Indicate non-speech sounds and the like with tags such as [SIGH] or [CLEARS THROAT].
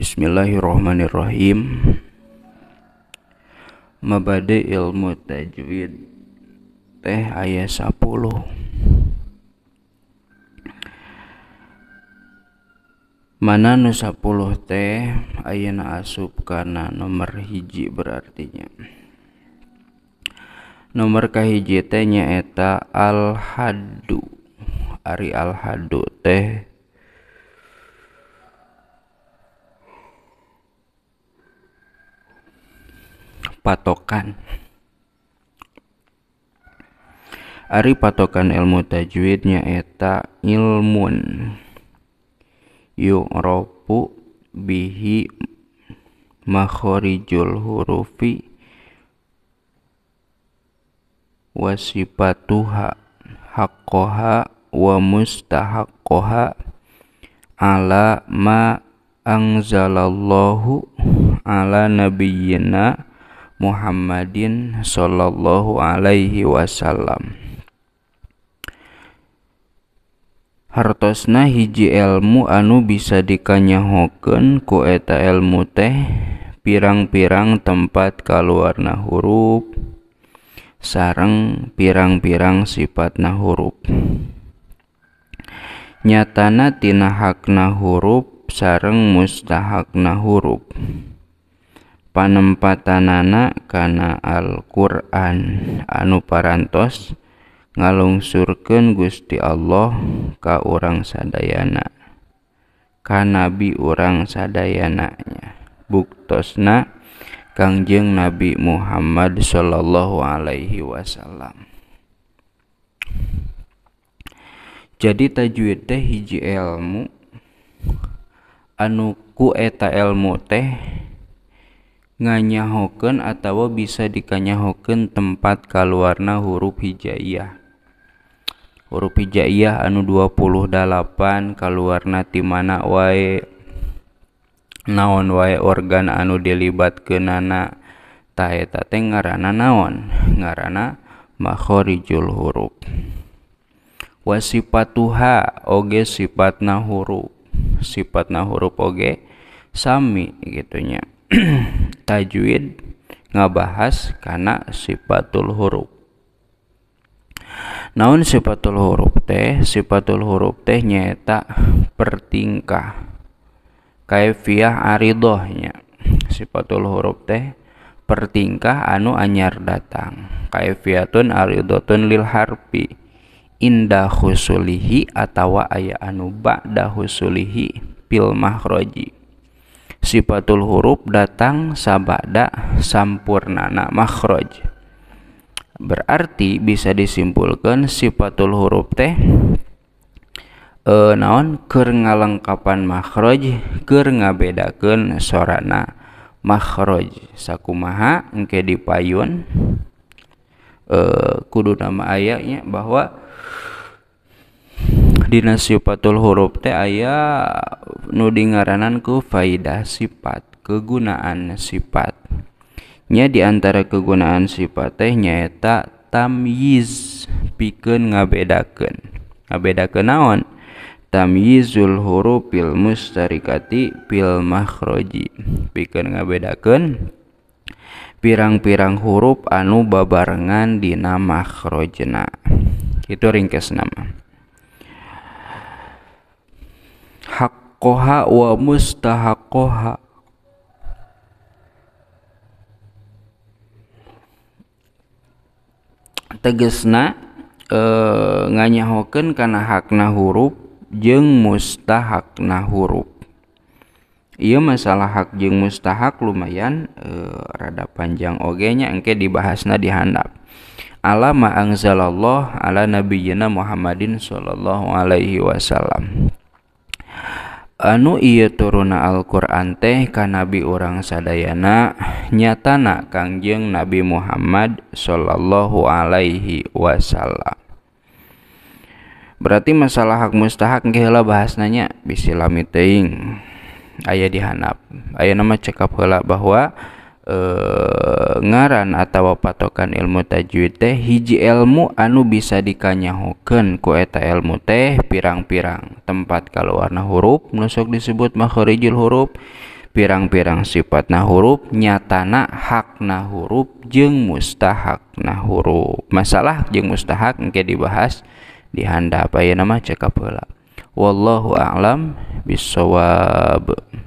Bismillahirrahmanirrahim Mabade ilmu tajwid Teh ayat 10 Mana nu 10 teh ayana asup karena nomor hiji berartinya Nomor kahiji teh nyaeta al-hadu Ari al-hadu teh patokan. Ari patokan ilmu tajwidnya eta ilmun yuk ropu bihi makhorijul hurufi wasifatuha hakoha wa mustahakoha ala ma angzalallahu ala nabiyyina Muhammadin Shallallahu Alaihi Wasallam. Haros na hijji elmu anu bisa dikanyahoken kueta el-mutih pirang-pirang tempat kalwarna huruf, sareng pirang-pirang sifatna huruf. Nyatana tina hakna huruf sareng mustah hakna huruf. panempatan na anakkana Al-quran anu parantos ngalong surken Gusti Allah ka orang saddayana Ka nabi orang saddaynyabuktos na Kajeng nabi Muhammad Shallallahu Alaihi Wasallam jadi tajwi teh hijjilmu an ku eta el mute, nganya hoken atau bisa dikanya hoken tempat kalwarna huruf Hiyah huruf hijaiyah anu 28 kalwarna diana wae naon wae organ anu delibat ke nana tahetate ngaran naon ngarannamahhari jul huruf wasifatha oge sifat nah huruf sifat nah huruf Oge Sami gitunya he [CLEARS THROAT] tajwid ngabahas karena sifatul huruf Naun sifatul huruf teh sifatul huruf teh nyata pertingkah kaifiah aridohnya sifatul huruf teh pertingkah anu anyar datang kaifiatun aridotun lil harfi indah husulihi atawa aya anu ba'da husulihi pil mahroji sifatul huruf datang sabada sampurnana makhraj berarti bisa disimpulkan sifatul huruf teh e, naon ker ngalengkapan makhraj ker ngabedakeun sorana makhraj sakumaha engke dipayun e, kudu nama ayatnya bahwa dina sifatul huruf teh aya nu dirananku faidah sifat kegunaan sifatnya diantara kegunaan sifat tehnyaeta tamyiz piken ngabedakanbeda ke naon tam Zuul hurufpilmuterikatipilmahrojji pi ngabedakan pirang-pirang huruf anu babarengan dinamahrojjena itu ringkas nama haqqaha wa mustahaqqaha tegesna e, eh, nganyahoken karena hakna huruf jeng mustahakna huruf Iya masalah hak jeng mustahak lumayan e, rada panjang ogenya engke dibahasna handap alama angzalallah ala nabiyina Muhammadin sallallahu alaihi wasallam anu ia turuna Alquran teh ka nabi orang sadana nyatana Kangjeng Nabi Muhammad Shallallahu Alaihi Wasallam berarti masalah hak mustahak gila bahas nanya bisilami teing ayah dihanap ayah nama cekap gila bahwa eh, ngaran atau patokan ilmu tajwid teh hiji ilmu anu bisa kue ta ilmu teh pirang-pirang tempat kalau warna huruf nusok disebut makhorijul huruf pirang-pirang sifat nah huruf nyatana hak nah huruf jeng mustahak nah huruf masalah jeng mustahak engke dibahas di apa ya nama cekap wallahu a'lam bisawab